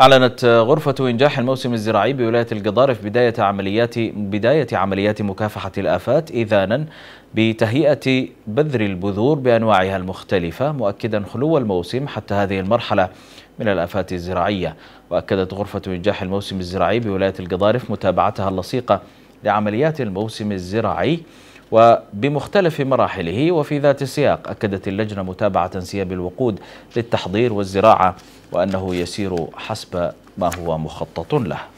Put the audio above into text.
أعلنت غرفة إنجاح الموسم الزراعي بولاية القضارف بداية عمليات بداية عمليات مكافحة الآفات إذانا بتهيئة بذر البذور بأنواعها المختلفة مؤكدا خلو الموسم حتى هذه المرحلة من الآفات الزراعية وأكدت غرفة إنجاح الموسم الزراعي بولاية القضارف متابعتها اللصيقة لعمليات الموسم الزراعي وبمختلف مراحله وفي ذات السياق أكدت اللجنة متابعة انسياب الوقود للتحضير والزراعة وأنه يسير حسب ما هو مخطط له